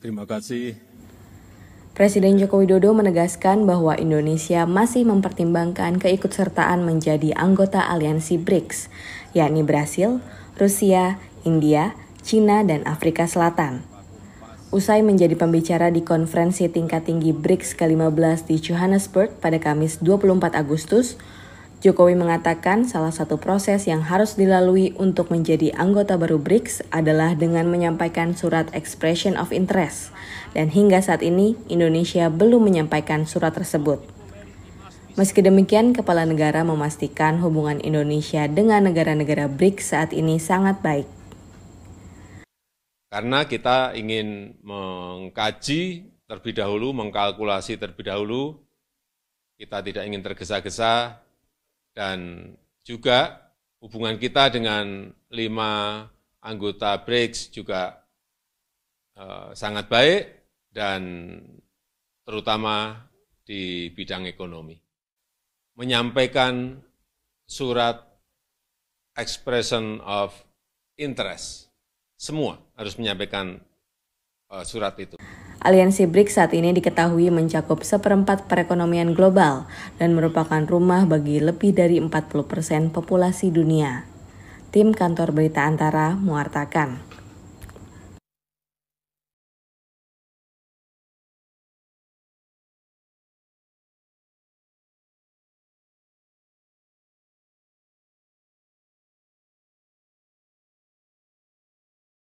Terima kasih. Presiden Joko Widodo menegaskan bahwa Indonesia masih mempertimbangkan keikutsertaan menjadi anggota aliansi BRICS, yakni Brasil, Rusia, India, Cina, dan Afrika Selatan. Usai menjadi pembicara di konferensi tingkat tinggi BRICS ke-15 di Johannesburg pada Kamis 24 Agustus, Jokowi mengatakan salah satu proses yang harus dilalui untuk menjadi anggota baru BRICS adalah dengan menyampaikan surat expression of interest, dan hingga saat ini Indonesia belum menyampaikan surat tersebut. Meski demikian, kepala negara memastikan hubungan Indonesia dengan negara-negara BRICS saat ini sangat baik. Karena kita ingin mengkaji terlebih dahulu, mengkalkulasi terlebih dahulu, kita tidak ingin tergesa-gesa, dan juga hubungan kita dengan lima anggota BRICS juga eh, sangat baik dan terutama di bidang ekonomi. Menyampaikan surat expression of interest, semua harus menyampaikan eh, surat itu. Aliansi BRICS saat ini diketahui mencakup seperempat perekonomian global dan merupakan rumah bagi lebih dari 40% populasi dunia. Tim Kantor Berita Antara mewartakan.